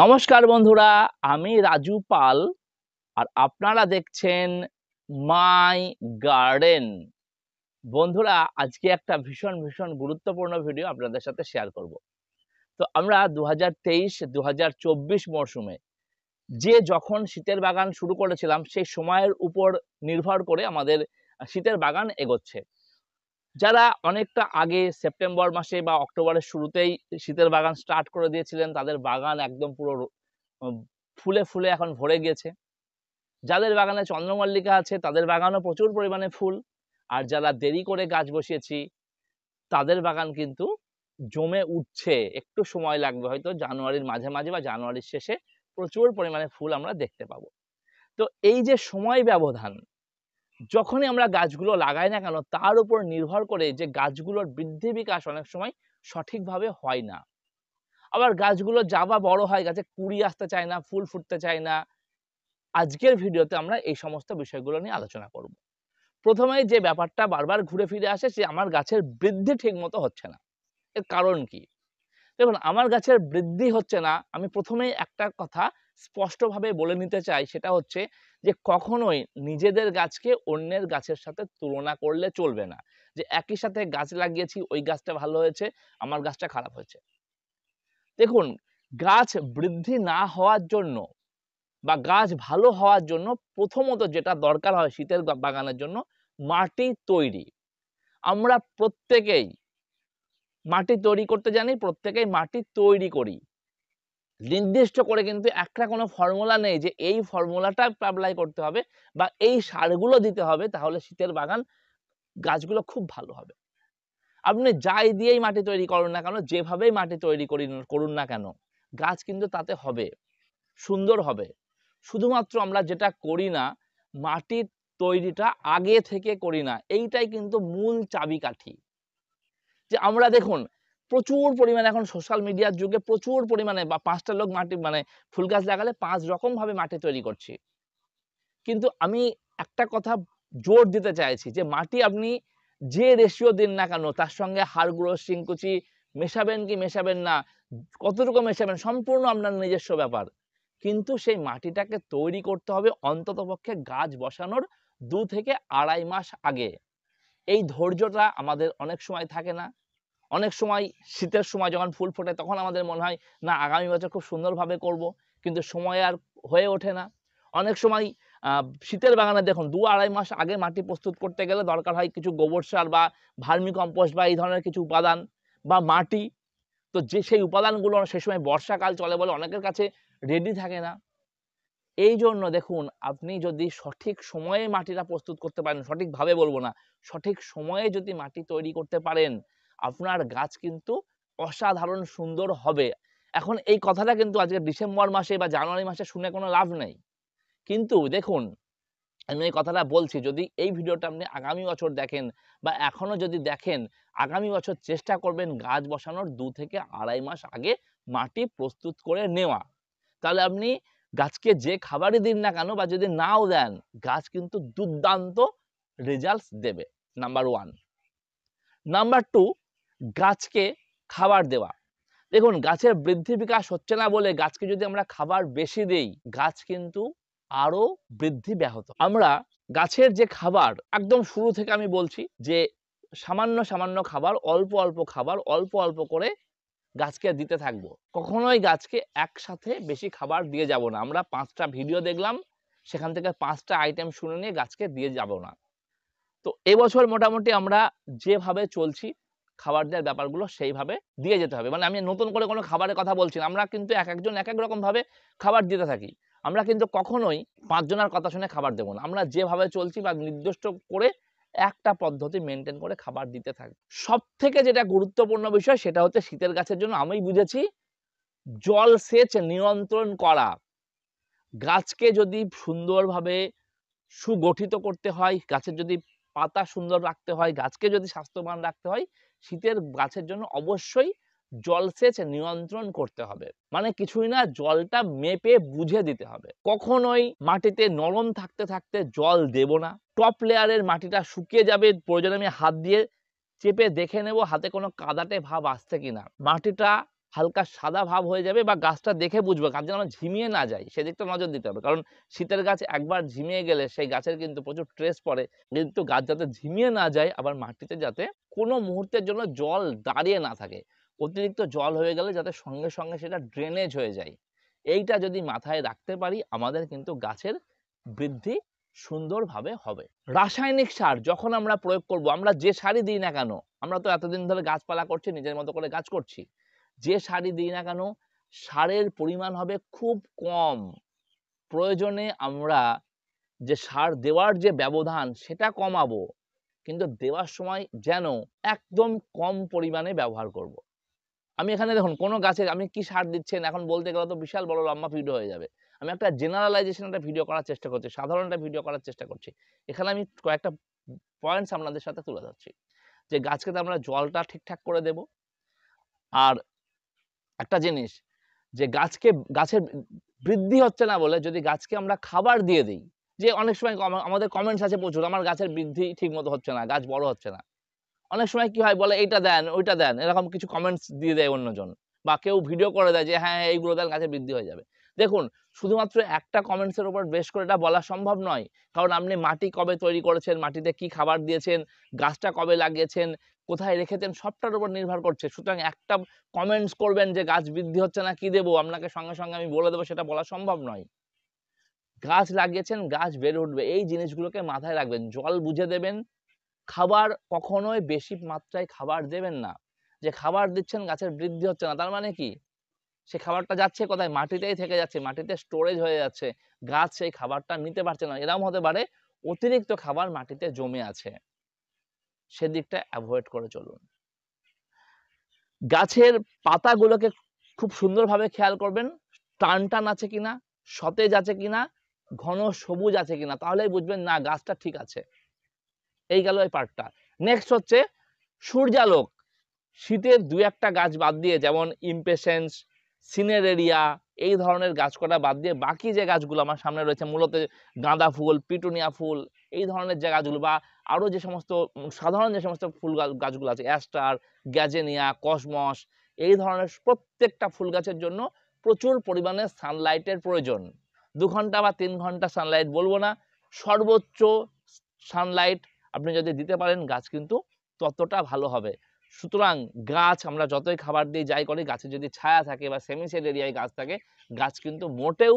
নমস্কার বন্ধুরা আমি রাজু পাল আর আপনারা দেখছেন মাই গার্ডেন বন্ধুরা আজকে একটা ভীষণ ভীষণ গুরুত্বপূর্ণ ভিডিও আপনাদের সাথে শেয়ার করব তো আমরা দু হাজার তেইশ দু হাজার চব্বিশ মরশুমে যে যখন শীতের বাগান শুরু করেছিলাম সেই সময়ের উপর নির্ভর করে আমাদের শীতের বাগান এগোচ্ছে যারা অনেকটা আগে সেপ্টেম্বর মাসে বা অক্টোবরের শুরুতেই শীতের বাগান স্টার্ট করে দিয়েছিলেন তাদের বাগান একদম পুরো ফুলে ফুলে এখন ভরে গেছে যাদের বাগানে চন্দ্রমল্লিকা আছে তাদের বাগানও প্রচুর পরিমাণে ফুল আর যারা দেরি করে গাছ বসিয়েছি তাদের বাগান কিন্তু জমে উঠছে একটু সময় লাগবে হয়তো জানুয়ারির মাঝে মাঝে বা জানুয়ারির শেষে প্রচুর পরিমাণে ফুল আমরা দেখতে পাবো তো এই যে সময় ব্যবধান যখনই আমরা গাছগুলো লাগাই না কেন তার উপর নির্ভর করে যে গাছগুলোর বৃদ্ধি বিকাশ অনেক সময় সঠিকভাবে হয় না আবার গাছগুলো যাবা বড় হয় গাছে কুড়ি আসতে চায় না ফুল ফুটতে চায় না আজকের ভিডিওতে আমরা এই সমস্ত বিষয়গুলো নিয়ে আলোচনা করব প্রথমে যে ব্যাপারটা বারবার ঘুরে ফিরে আসে সে আমার গাছের বৃদ্ধি ঠিকমতো হচ্ছে না এর কারণ কি দেখুন আমার গাছের বৃদ্ধি হচ্ছে না আমি প্রথমেই একটা কথা স্পষ্টভাবে বলে নিতে চাই সেটা হচ্ছে যে কখনোই নিজেদের গাছকে অন্যের গাছের সাথে তুলনা করলে চলবে না যে একই সাথে গাছ লাগিয়েছি ওই গাছটা ভালো হয়েছে আমার গাছটা খারাপ হয়েছে দেখুন গাছ বৃদ্ধি না হওয়ার জন্য বা গাছ ভালো হওয়ার জন্য প্রথমত যেটা দরকার হয় শীতের বাগানের জন্য মাটি তৈরি আমরা প্রত্যেকেই মাটি তৈরি করতে জানি প্রত্যেকেই মাটি তৈরি করি নির্দিষ্ট করে কিন্তু একটা কোনো ফর্মুলা নেই যে এই ফর্মুলাটা অ্যাপ্লাই করতে হবে বা এই সারগুলো দিতে হবে তাহলে শীতের বাগান গাছগুলো খুব ভালো হবে আপনি যাই দিয়েই মাটি তৈরি করুন না কেন যেভাবেই মাটি তৈরি করি করুন না কেন গাছ কিন্তু তাতে হবে সুন্দর হবে শুধুমাত্র আমরা যেটা করি না মাটির তৈরিটা আগে থেকে করি না এইটাই কিন্তু মূল চাবিকাঠি যে আমরা দেখুন প্রচুর পরিমাণে এখন সোশ্যাল মিডিয়ার যুগে প্রচুর পরিমাণে বা পাঁচটা লোক মাটি মানে ফুল গাছ লাগালে পাঁচ রকমভাবে মাটি তৈরি করছি কিন্তু আমি একটা কথা জোর দিতে চাইছি যে মাটি আপনি যে রেশিও দিন না কেন তার সঙ্গে হাড় গুঁড়ো শিংকুচি মেশাবেন কি মেশাবেন না কতটুকু মেশাবেন সম্পূর্ণ আপনার নিজস্ব ব্যাপার কিন্তু সেই মাটিটাকে তৈরি করতে হবে অন্ততপক্ষে গাছ বসানোর দু থেকে আড়াই মাস আগে এই ধৈর্যটা আমাদের অনেক সময় থাকে না অনেক সময় শীতের সময় যখন ফুল ফোটে তখন আমাদের মনে হয় না আগামী বছর খুব সুন্দরভাবে করব কিন্তু সময় আর হয়ে ওঠে না অনেক সময় শীতের বাগানে দেখুন দু আড়াই মাস আগে মাটি প্রস্তুত করতে গেলে দরকার হয় কিছু গোবর সার বা ভার্মি কম্পোস্ট বা এই ধরনের কিছু উপাদান বা মাটি তো যে সেই উপাদানগুলো সেই সময় বর্ষাকাল চলে বলে অনেকের কাছে রেডি থাকে না এই জন্য দেখুন আপনি যদি সঠিক সময়ে মাটিটা প্রস্তুত করতে পারেন সঠিকভাবে বলবো না সঠিক সময়ে যদি মাটি তৈরি করতে পারেন আপনার গাছ কিন্তু অসাধারণ সুন্দর হবে এখন এই কথাটা কিন্তু আজকে ডিসেম্বর মাসে বা জানুয়ারি মাসে শুনে কোনো লাভ নেই কিন্তু দেখুন আমি এই কথাটা বলছি যদি এই ভিডিওটা আপনি আগামী বছর দেখেন বা এখনও যদি দেখেন আগামী বছর চেষ্টা করবেন গাছ বসানোর দু থেকে আড়াই মাস আগে মাটি প্রস্তুত করে নেওয়া তাহলে আপনি গাছকে যে খাবারই দিন না কেন বা যদি নাও দেন গাছ কিন্তু দুর্দান্ত রেজাল্টস দেবে নাম্বার ওয়ান নাম্বার টু গাছকে খাবার দেওয়া দেখুন গাছের বৃদ্ধি বিকাশ হচ্ছে না বলে গাছকে যদি আমরা খাবার বেশি দেই গাছ কিন্তু আরও বৃদ্ধি ব্যাহত আমরা গাছের যে খাবার একদম শুরু থেকে আমি বলছি যে সামান্য সামান্য খাবার অল্প অল্প খাবার অল্প অল্প করে গাছকে দিতে থাকবো কখনোই গাছকে একসাথে বেশি খাবার দিয়ে যাব না আমরা পাঁচটা ভিডিও দেখলাম সেখান থেকে পাঁচটা আইটেম শুনে নিয়ে গাছকে দিয়ে যাব না তো এবছর মোটামুটি আমরা যেভাবে চলছি খাবার দেওয়ার ব্যাপারগুলো সেইভাবে দিয়ে যেতে হবে মানে আমি নতুন করে কোনো খাবারের কথা বলছি আমরা কিন্তু এক একজন এক এক রকমভাবে খাবার দিতে থাকি আমরা কিন্তু কখনোই পাঁচজনের কথা শুনে খাবার দেবো না আমরা যেভাবে চলছি বা নির্দিষ্ট করে একটা পদ্ধতি মেনটেন করে খাবার দিতে থাকি সব থেকে যেটা গুরুত্বপূর্ণ বিষয় সেটা হচ্ছে শীতের গাছের জন্য আমি বুঝেছি জল সেচ নিয়ন্ত্রণ করা গাছকে যদি সুন্দরভাবে সুগঠিত করতে হয় গাছের যদি পাতা সুন্দর রাখতে হয় গাছকে যদি স্বাস্থ্যবান রাখতে হয় শীতের গাছের জন্য অবশ্যই জলসেচ নিয়ন্ত্রণ করতে হবে মানে কিছুই না জলটা মেপে বুঝে দিতে হবে কখনোই মাটিতে নরম থাকতে থাকতে জল দেব না টপ লেয়ারের মাটিটা শুকিয়ে যাবে প্রয়োজনে আমি হাত দিয়ে চেপে দেখে নেব হাতে কোনো কাদাটে ভাব আসছে কিনা মাটিটা হালকা সাদা ভাব হয়ে যাবে বা গাছটা দেখে বুঝবে গাছ যেন ঝিমিয়ে না যায় সেদিকটা নজর দিতে হবে কারণ শীতের গাছ একবার ঝিমিয়ে গেলে সেই গাছের কিন্তু প্রচুর ট্রেস পড়ে কিন্তু গাছ যাতে ঝিমিয়ে না যায় আবার মাটিতে যাতে কোনো মুহূর্তের জন্য জল দাঁড়িয়ে না থাকে অতিরিক্ত জল হয়ে গেলে যাতে সঙ্গে সঙ্গে সেটা ড্রেনেজ হয়ে যায় এইটা যদি মাথায় রাখতে পারি আমাদের কিন্তু গাছের বৃদ্ধি সুন্দরভাবে হবে রাসায়নিক সার যখন আমরা প্রয়োগ করব আমরা যে সারই দিই না কেন আমরা তো এতদিন ধরে গাছপালা করছি নিজের মতো করে গাছ করছি যে সারই দিই না কেন সারের পরিমাণ হবে খুব কম প্রয়োজনে আমরা যে সার দেওয়ার যে ব্যবধান সেটা কমাবো কিন্তু দেওয়ার সময় যেন একদম কম পরিমাণে ব্যবহার করব। আমি এখানে দেখুন কোনো গাছে আপনি কি সার দিচ্ছেন এখন বলতে গেলে তো বিশাল বড় লম্বা ভিডিও হয়ে যাবে আমি একটা জেনারেলাইজেশন একটা ভিডিও করার চেষ্টা করছি সাধারণ একটা ভিডিও করার চেষ্টা করছি এখানে আমি কয়েকটা পয়েন্টস আপনাদের সাথে তুলে ধরছি যে গাছকে তো আমরা জলটা ঠিকঠাক করে দেব আর একটা জিনিস যে গাছকে গাছের বৃদ্ধি হচ্ছে না বলে যদি গাছকে আমরা খাবার দিয়ে দিই যে অনেক সময় আমাদের কমেন্টস আছে প্রচুর আমার গাছের বৃদ্ধি ঠিকমতো হচ্ছে না গাছ বড় হচ্ছে না অনেক সময় কি হয় বলে এইটা দেন ওইটা দেন এরকম কিছু কমেন্টস দিয়ে দেয় অন্যজন বা কেউ ভিডিও করে দেয় যে হ্যাঁ এইগুলো দেন গাছের বৃদ্ধি হয়ে যাবে দেখুন শুধুমাত্র একটা কমেন্টসের উপর বেশ করে এটা বলা সম্ভব নয় কারণ আপনি মাটি কবে তৈরি করেছেন মাটিতে কি খাবার দিয়েছেন গাছটা কবে লাগিয়েছেন কোথায় রেখেছেন সবটার উপর নির্ভর করছে সুতরাং একটা কমেন্টস করবেন যে গাছ বৃদ্ধি হচ্ছে না কি দেবো আপনাকে সঙ্গে সঙ্গে আমি বলে দেবো সেটা বলা সম্ভব নয় গাছ লাগিয়েছেন গাছ বেড়ে উঠবে এই জিনিসগুলোকে মাথায় রাখবেন জল বুঝে দেবেন খাবার কখনোই বেশি মাত্রায় খাবার দেবেন না যে খাবার দিচ্ছেন গাছের বৃদ্ধি হচ্ছে না তার মানে কি সে খাবারটা যাচ্ছে কোথায় মাটিতেই থেকে যাচ্ছে মাটিতে স্টোরেজ হয়ে যাচ্ছে গাছ সেই খাবারটা নিতে পারছে না এরম হতে পারে অতিরিক্ত খাবার মাটিতে জমে আছে সেদিকটা অ্যাভয়েড করে চলুন গাছের পাতাগুলোকে খুব সুন্দরভাবে খেয়াল করবেন টান টান আছে কিনা সতেজ আছে কিনা ঘন সবুজ আছে কিনা তাহলেই বুঝবেন না গাছটা ঠিক আছে এই গেল এই পার্টটা নেক্সট হচ্ছে সূর্যালোক শীতের দু একটা গাছ বাদ দিয়ে যেমন ইমপেশেন্স সিনেরেরিয়া এই ধরনের গাছ কটা বাদ দিয়ে বাকি যে গাছগুলো আমার সামনে রয়েছে মূলত গাঁদা ফুল পিটুনিয়া ফুল এই ধরনের যে গাছগুলো বা আরও যে সমস্ত সাধারণ যে সমস্ত ফুল গাছগুলো আছে অ্যাস্টার গ্যাজেনিয়া কসমস এই ধরনের প্রত্যেকটা ফুল গাছের জন্য প্রচুর পরিমাণে সানলাইটের প্রয়োজন দু ঘন্টা বা তিন ঘন্টা সানলাইট বলবো না সর্বোচ্চ সানলাইট আপনি যদি দিতে পারেন গাছ কিন্তু ততটা ভালো হবে সুতরাং গাছ আমরা যতই খাবার দিয়ে যাই করি গাছে যদি ছায়া থাকে বা সেমিসেড এরিয়ায় গাছ থাকে গাছ কিন্তু মোটেও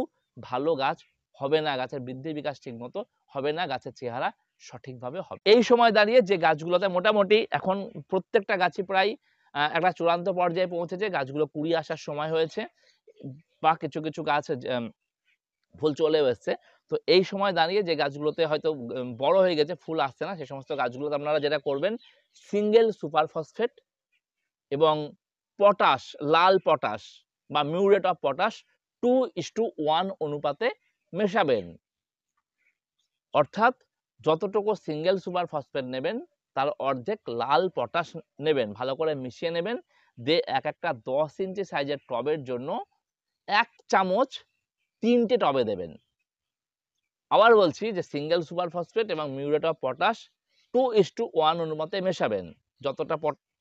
ভালো গাছ হবে না গাছের বৃদ্ধি বিকাশ ঠিকমতো হবে না গাছের চেহারা সঠিকভাবে হবে এই সময় দাঁড়িয়ে যে গাছগুলোতে মোটামুটি এখন প্রত্যেকটা গাছই প্রায় একটা চূড়ান্ত পর্যায়ে পৌঁছেছে গাছগুলো কুড়ি আসার সময় হয়েছে বা কিছু কিছু গাছ ফুল চলে এসছে তো এই সময় দাঁড়িয়ে যে গাছগুলোতে হয়তো বড় হয়ে গেছে ফুল আসছে না সে সমস্ত গাছগুলোতে আপনারা যেটা করবেন সিঙ্গেল সুপার ফসফেট এবং পটাশ লাল পটাশ বা muriate of potash two is to one অনুপাতে মেশাবেন অর্থাৎ যতটুকু সিঙ্গেল সুপার ফসফেট নেবেন তার অর্ধেক লাল পটাশ নেবেন ভালো করে মিশিয়ে নেবেন দিয়ে এক একটা দশ ইঞ্চি সাইজের টবের জন্য এক চামচ তিনটে টবে দেবেন আবার বলছি যে সিঙ্গেল সুপার ফসফেট এবং muriate of potash two is to one অনুপাতে মেশাবেন যতটা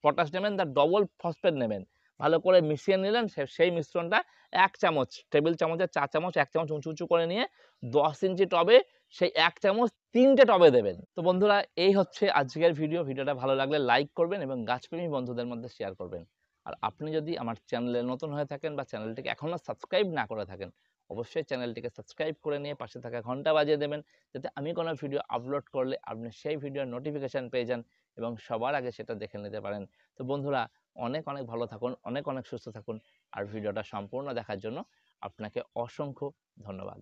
পটাশ নেবেন তার ডবল ফসফেট নেবেন ভালো করে মিশিয়ে নিলেন সেই মিশ্রণটা এক চামচ টেবিল চামচের চা চামচ এক চামচ উঁচু উঁচু করে নিয়ে দশ ইঞ্চি টবে সেই এক চামচ তিনটে টবে দেবেন তো বন্ধুরা এই হচ্ছে আজকের ভিডিও ভিডিওটা ভালো লাগলে লাইক করবেন এবং গাছপ্রেমী বন্ধুদের মধ্যে শেয়ার করবেন আর আপনি যদি আমার চ্যানেলে নতুন হয়ে থাকেন বা চ্যানেলটিকে এখনও সাবস্ক্রাইব না করে থাকেন অবশ্যই চ্যানেলটিকে সাবস্ক্রাইব করে নিয়ে পাশে থাকা ঘন্টা বাজিয়ে দেবেন যাতে আমি কোনো ভিডিও আপলোড করলে আপনি সেই ভিডিওর নোটিফিকেশান পেয়ে যান এবং সবার আগে সেটা দেখে নিতে পারেন তো বন্ধুরা অনেক অনেক ভালো থাকুন অনেক অনেক সুস্থ থাকুন আর ভিডিওটা সম্পূর্ণ দেখার জন্য আপনাকে অসংখ্য ধন্যবাদ